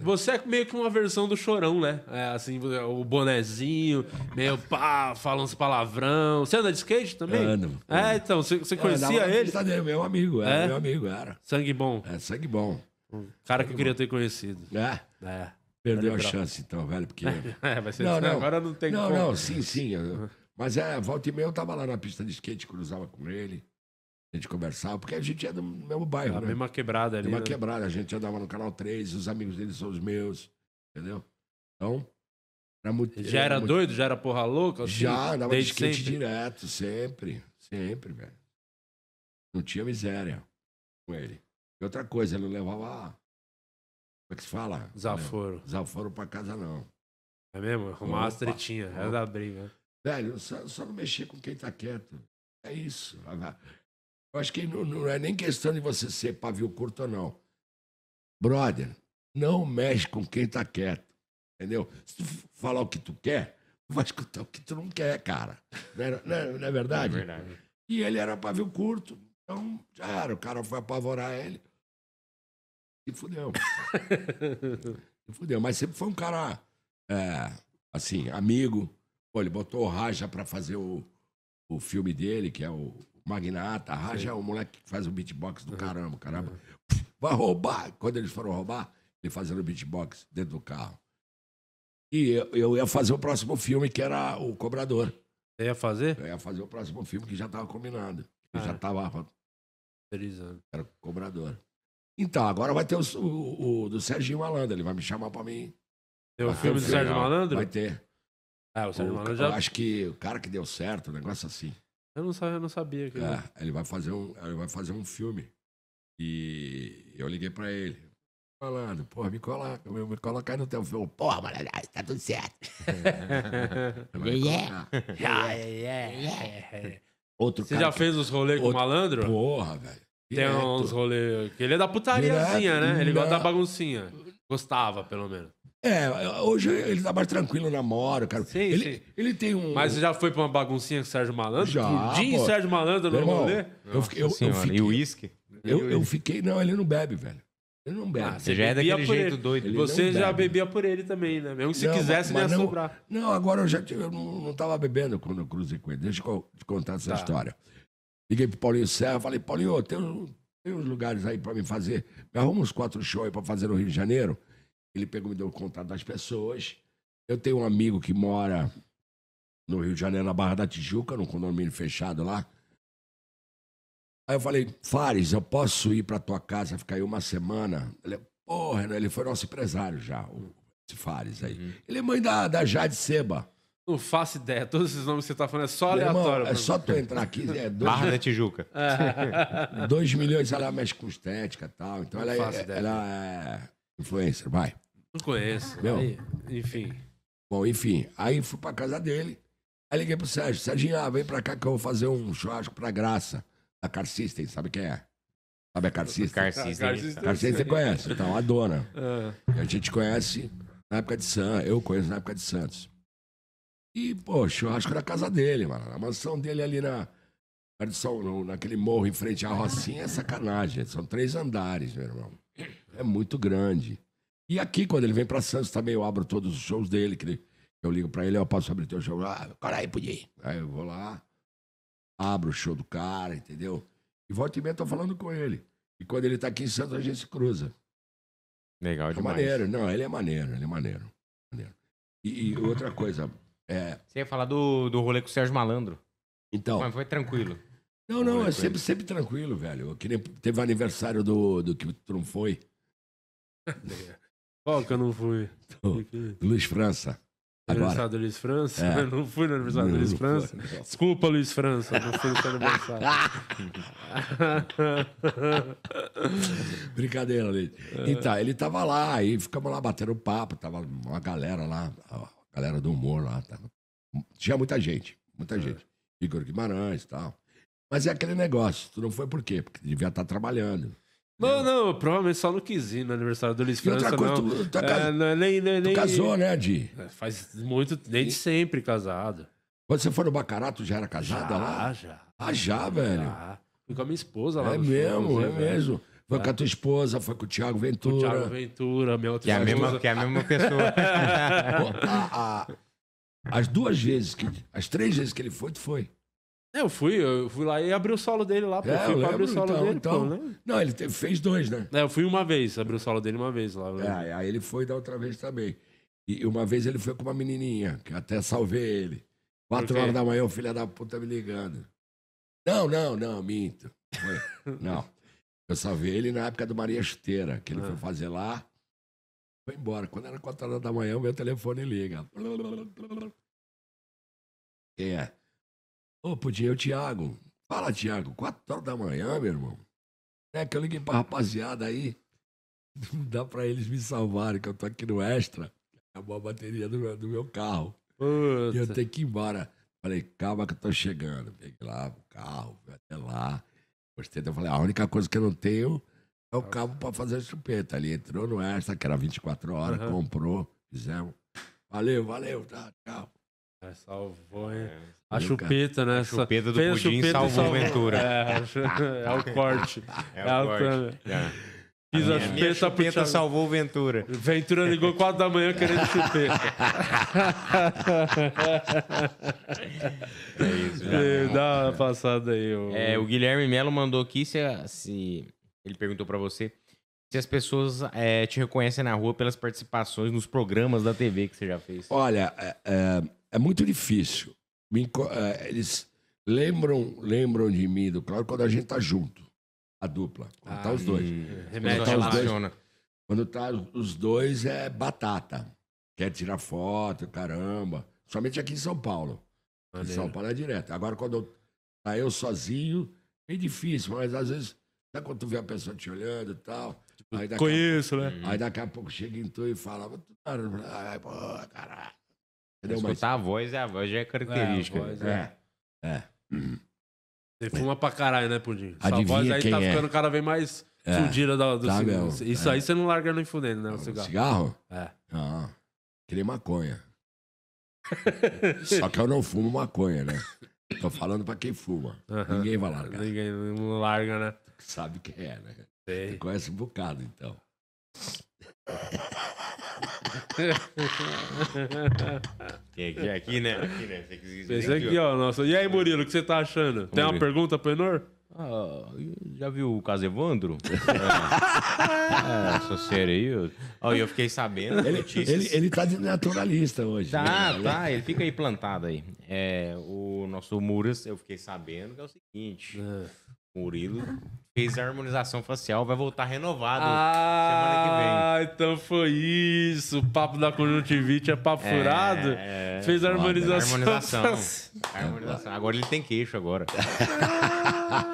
Né? Você é meio que uma versão do chorão, né? É, assim, o bonezinho, meio pá, fala uns palavrão. Você anda de skate também? Ando. É, então, você, você é, conhecia ele? Dele, é meu amigo, era, é? meu amigo, era. Sangue bom. É, sangue bom. Hum. cara sangue que eu queria bom. ter conhecido. É. É. Perdeu a chance, então, velho, porque. é, vai ser não, né? não. agora não tem não, como. Não, não, sim, sim. Eu... Mas é, volta e meia eu tava lá na pista de skate, cruzava com ele. A gente conversava, porque a gente é do mesmo bairro. É a né? mesma quebrada ali. Mesma né? quebrada, a gente andava no Canal 3, os amigos dele são os meus, entendeu? Então, era muito. Já era, era doido? Já era porra louca? Assim, já, andava de skate sempre. direto, sempre, sempre, velho. Não tinha miséria com ele. E outra coisa, ele não levava. Como é que se fala? Zaforo. Né? Zaforo pra casa, não. É mesmo? Arrumava as tretinhas, era é da briga. Velho, só, só não mexer com quem tá quieto. É isso. Eu acho que não, não é nem questão de você ser pavio curto ou não. Brother, não mexe com quem tá quieto. Entendeu? Se tu falar o que tu quer, tu vai escutar o que tu não quer, cara. Não é, não é, não é verdade? É verdade. E ele era pavio curto. Então, já era. O cara foi apavorar ele. E fudeu. e fudeu. Mas sempre foi um cara, é, assim, amigo. Pô, ele botou o Raja pra fazer o, o filme dele, que é o magnata. Raja é o moleque que faz o beatbox do uhum. caramba, caramba. Uhum. Vai roubar. Quando eles foram roubar, ele fazendo beatbox dentro do carro. E eu, eu ia fazer o próximo filme, que era O Cobrador. Você ia fazer? Eu ia fazer o próximo filme que já estava combinado. Que ah, já estava. Era o Cobrador. Então, agora vai ter o, o, o do Serginho Malandro. Ele vai me chamar para mim. Tem o filme do Sérgio Malandro? Vai ter. Ah, o Sérgio o, Malandro já. Eu acho que o cara que deu certo, um negócio assim. Eu não, eu não sabia que é, ele... Ah, ele vai fazer um, ele vai fazer um filme. E eu liguei para ele. Falando, pô, me coloca, me, coloca aí no teu filme. Porra, mano, tá tudo certo. yeah, yeah. yeah, yeah. É, é, é. Outro Você já fez uns os rolês com o malandro? Porra, velho. Tem uns rolês. Que ele é da putariazinha, assim, né? Ele gosta da baguncinha. Gostava, pelo menos. É, hoje ele tá mais tranquilo, namora, cara. Sim, ele, sim. ele tem um. Mas já foi pra uma baguncinha com o Sérgio Malandro? Já. Pudim Sérgio Malandro no rolê? Eu fiquei, eu, eu fiquei, e o uísque? Eu, eu fiquei. Não, ele não bebe, velho. Ele não bebe. Ah, você já é daquele jeito ele. doido. Ele você já bebia por ele também, né? Mesmo se não, quisesse, ia não sobrar. Não, agora eu já tive, eu não, não tava bebendo quando eu cruzei com ele. Deixa eu te contar essa tá. história. Liguei pro Paulinho Serra, falei, Paulinho, tem, tem uns lugares aí pra me fazer. Me arruma uns quatro shows aí pra fazer no Rio de Janeiro. Ele pegou, me deu o contato das pessoas. Eu tenho um amigo que mora no Rio de Janeiro, na Barra da Tijuca, num condomínio fechado lá. Aí eu falei, Fares, eu posso ir para tua casa ficar aí uma semana? Ele, porra, ele foi nosso empresário já, o Fares aí. Uhum. Ele é mãe da, da Jade Seba. Não faço ideia. Todos esses nomes que você tá falando é só Meu aleatório. Irmão, é só tu entrar aqui. É dois... Barra da Tijuca. É. Dois milhões, ela mexe com estética e tal. Então ela, é, ideia. ela é Influencer, vai. Não conheço. Meu. Aí, enfim. Bom, enfim. Aí fui pra casa dele. Aí liguei pro Sérgio. Sérgio, ah, vem pra cá que eu vou fazer um churrasco pra graça. Da Car System, sabe quem é? Sabe a Car System? Car System. Car System, você conhece, então, a dona. Ah. A gente conhece na época de Santos. Eu conheço na época de Santos. E, pô, churrasco na casa dele, mano. Na mansão dele ali na... naquele morro em frente à Rocinha é sacanagem. São três andares, meu irmão é muito grande. E aqui, quando ele vem para Santos, também eu abro todos os shows dele, que ele, eu ligo para ele, eu posso abrir teu show. Ah, cara, aí podia ir. Aí eu vou lá, abro o show do cara, entendeu? E volta e meia tô falando com ele. E quando ele tá aqui em Santos, a gente se cruza. Legal é demais. maneiro, não, ele é maneiro, ele é maneiro. maneiro. E, e outra coisa, é... Você ia falar do, do rolê com o Sérgio Malandro. Então... Mas foi tranquilo. Não, não, é sempre, sempre tranquilo, velho. Que nem teve aniversário do, do que tu não foi. Qual que eu não fui? Do, do é Luiz França. Aniversário do Luiz França? É. Eu não fui no aniversário não, do Luiz França. Foi. Desculpa, Luiz França, não fui no seu aniversário. Brincadeira, Leite. É. Então, ele tava lá, aí ficamos lá batendo papo, tava uma galera lá, a galera do humor lá. Tava... Tinha muita gente, muita é. gente. Igor Guimarães e tal. Mas é aquele negócio. Tu não foi por quê? Porque devia estar tá trabalhando. Não, não, provavelmente só no Quizinho, no aniversário do Luiz França. Coisa, não. Tu, tu, é, é não, é nem, é nem, tu casou, né, Di? Faz muito, desde sempre casado. Quando você foi no Bacará, tu já era casada lá? Já, Ah, já, velho? Já. Fui com a minha esposa lá. É mesmo, é mesmo. Foi com a tua esposa, foi com o Thiago Ventura. O Thiago Ventura, minha outra que esposa. É a mesma, que é a mesma pessoa. Pô, a, a, as duas vezes, que, as três vezes que ele foi, tu foi. É, eu fui, eu fui lá e abri o solo dele lá, pô. É, fui abrir o solo então, dele, então, pô, né? Não, ele fez dois, né? É, eu fui uma vez, abri o solo dele uma vez lá. Né? É, aí ele foi da outra vez também. E uma vez ele foi com uma menininha, que até salvei ele. Quatro horas da manhã, o filho da puta me ligando. Não, não, não, minto. Foi. não. Eu salvei ele na época do Maria Chuteira, que ele ah. foi fazer lá. Foi embora. Quando era quatro horas da manhã, o meu telefone liga. Quem é? Ô, podia, o Thiago. Fala, Thiago, 4 horas da manhã, meu irmão. É que eu liguei pra rapaziada aí. Não dá pra eles me salvarem, que eu tô aqui no extra. Acabou a bateria do meu, do meu carro. Puta. E eu tenho que ir embora. Falei, calma que eu tô chegando. Peguei lá o carro, fui até lá. Gostei. eu falei, ah, a única coisa que eu não tenho é o cabo pra fazer chupeta. ali. entrou no extra, que era 24 horas, uhum. comprou, fizemos. Valeu, valeu, tá, tchau. É, salvou, hein? É, a chupeta, né? A chupeta do Fez pudim chupeta salvou a aventura. É, é, o corte. É, é o corte. Fiz a, a chupeta, minha chupeta salvou salvou Ventura. Ventura ligou 4 da manhã querendo chupeta. é isso, já. dá uma passada aí. O... É, o Guilherme Melo mandou aqui se, se... ele perguntou para você se as pessoas é, te reconhecem na rua pelas participações nos programas da TV que você já fez. Olha, é, é é muito difícil. Me, é, eles lembram, lembram de mim do Cláudio quando a gente tá junto, a dupla. Quando ah, tá os ah, dois. Remédio tá os dois, Quando tá os dois é batata. Quer tirar foto, caramba. Somente aqui em São Paulo. Em São Paulo é direto. Agora, quando eu, tá eu sozinho, é difícil, mas às vezes, até quando tu vê a pessoa te olhando e tal. Tipo, aí Conheço, a, né? Aí daqui a pouco chega em tu e fala, tá- pô, caralho. Entendeu? Mas... Escutar a voz, é a voz já é característica. É, né? é. é. é. Uhum. Você fuma pra caralho, né, Pudim? Sua voz aí tá é? ficando cada vez mais é. fundida do, do tá cigarro. Isso é. aí você não larga nem fudendo, né? O ah, cigarro? cigarro? É. Ah. Queria maconha. Só que eu não fumo maconha, né? Tô falando pra quem fuma. Uhum. Ninguém vai largar. Ninguém não larga, né? Sabe quem é, né? Sei. Você conhece um bocado, então. Tem aqui, aqui, né? Aqui, né? Esse aqui, ó, nossa. E aí, Murilo, o que você tá achando? Tem uma pergunta, Penor? Ah, já viu o caso Evandro? essa é, é, série aí. Eu... Oh, eu fiquei sabendo. Ele, ele, ele, tá de naturalista hoje. Tá, né? tá. Ele fica aí plantado aí. É, o nosso Muras, eu fiquei sabendo que é o seguinte: ah. Murilo fez a harmonização facial, vai voltar renovado ah, semana que vem. Ah, então foi isso. O papo da conjuntivite é papo é, furado. É, fez a harmonização. Harmonização. harmonização. Agora ele tem queixo agora.